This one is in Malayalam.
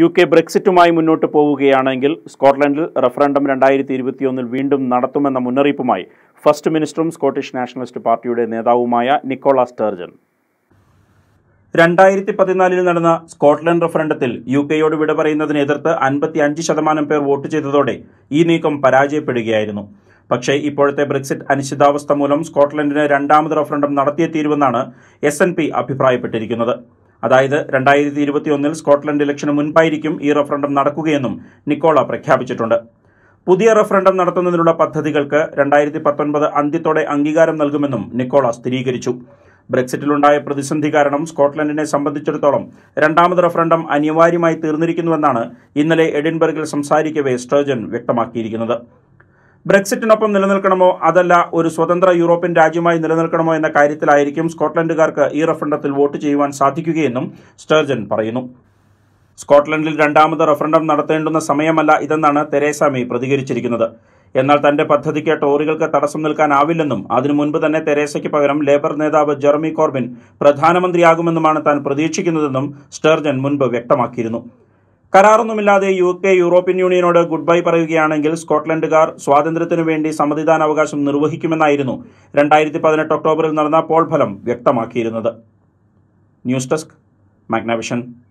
യു കെ ബ്രെക്സിറ്റുമായി മുന്നോട്ട് പോവുകയാണെങ്കിൽ സ്കോട്ട്ലൻഡിൽ റഫറണ്ടം രണ്ടായിരത്തി ഇരുപത്തിയൊന്നിൽ വീണ്ടും നടത്തുമെന്ന മുന്നറിയിപ്പുമായി ഫസ്റ്റ് മിനിസ്റ്ററും സ്കോട്ടിഷ് നാഷണലിസ്റ്റ് പാർട്ടിയുടെ നേതാവുമായ നിക്കോള സ്റ്റർജൻ രണ്ടായിരത്തി പതിനാലിൽ നടന്ന സ്കോട്ട്ലൻഡ് റഫറൻഡത്തിൽ യു കെയോട് വിട പറയുന്നതിനെ എതിർത്ത് അൻപത്തി അഞ്ച് ശതമാനം പേർ വോട്ട് ചെയ്തതോടെ ഈ നീക്കം പരാജയപ്പെടുകയായിരുന്നു പക്ഷേ ഇപ്പോഴത്തെ ബ്രെക്സിറ്റ് അനിശ്ചിതാവസ്ഥ മൂലം സ്കോട്ട്ലൻഡിന് രണ്ടാമത് റഫറൻഡം നടത്തിയ തീരുവെന്നാണ് എസ് അഭിപ്രായപ്പെട്ടിരിക്കുന്നത് അതായത് രണ്ടായിരത്തി ഒന്നിൽ സ്കോട്ട്ലൻഡ് ഇലക്ഷന് മുൻപായിരിക്കും ഈ റഫറണ്ടം നടക്കുകയെന്നും നിക്കോള പ്രഖ്യാപിച്ചിട്ടുണ്ട് പുതിയ റഫറണ്ടം നടത്തുന്നതിനുള്ള പദ്ധതികൾക്ക് രണ്ടായിരത്തി പത്തൊൻപത് അന്ത്യത്തോടെ അംഗീകാരം നൽകുമെന്നും നിക്കോള സ്ഥിരീകരിച്ചു ബ്രെക്സിറ്റിലുണ്ടായ പ്രതിസന്ധി കാരണം സ്കോട്ട്ലൻഡിനെ സംബന്ധിച്ചിടത്തോളം രണ്ടാമത് റഫറണ്ടം അനിവാര്യമായി തീർന്നിരിക്കുന്നുവെന്നാണ് ഇന്നലെ എഡിൻബർഗിൽ സംസാരിക്കവേ സ്റ്റേജൻ വ്യക്തമാക്കിയിരിക്കുന്നത് ബ്രെക്സിറ്റിനൊപ്പം നിലനിൽക്കണമോ അതല്ല ഒരു സ്വതന്ത്ര യൂറോപ്യൻ രാജ്യമായി നിലനിൽക്കണമോ എന്ന കാര്യത്തിലായിരിക്കും സ്കോട്ട്ലൻഡുകാർക്ക് ഈ റഫറണ്ടത്തിൽ വോട്ട് ചെയ്യുവാൻ സാധിക്കുകയെന്നും സ്റ്റർജൻ പറയുന്നു സ്കോട്ട്ലൻഡിൽ രണ്ടാമത് റഫറണ്ടം നടത്തേണ്ടുന്ന സമയമല്ല ഇതെന്നാണ് തെരേസ മെയ് പ്രതികരിച്ചിരിക്കുന്നത് എന്നാൽ തന്റെ പദ്ധതിക്ക് ടോറികൾക്ക് തടസ്സം നിൽക്കാനാവില്ലെന്നും അതിനു മുൻപ് തന്നെ തെരേസയ്ക്ക് പകരം ലേബർ നേതാവ് ജെറമി കോർബിൻ പ്രധാനമന്ത്രിയാകുമെന്നുമാണ് താൻ പ്രതീക്ഷിക്കുന്നതെന്നും സ്റ്റർജൻ മുൻപ് വ്യക്തമാക്കിയിരുന്നു കരാറൊന്നുമില്ലാതെ യു കെ യൂറോപ്യൻ യൂണിയനോട് ഗുഡ് ബൈ പറയുകയാണെങ്കിൽ സ്കോട്ട്ലൻഡുകാർ സ്വാതന്ത്ര്യത്തിനു വേണ്ടി സമ്മതിദാനാവകാശം നിർവഹിക്കുമെന്നായിരുന്നു രണ്ടായിരത്തി പതിനെട്ട് ഒക്ടോബറിൽ നടന്ന പോൾ ഫലം വ്യക്തമാക്കിയിരുന്നത് ന്യൂസ് ഡെസ്ക് മാഗ്നവിഷൻ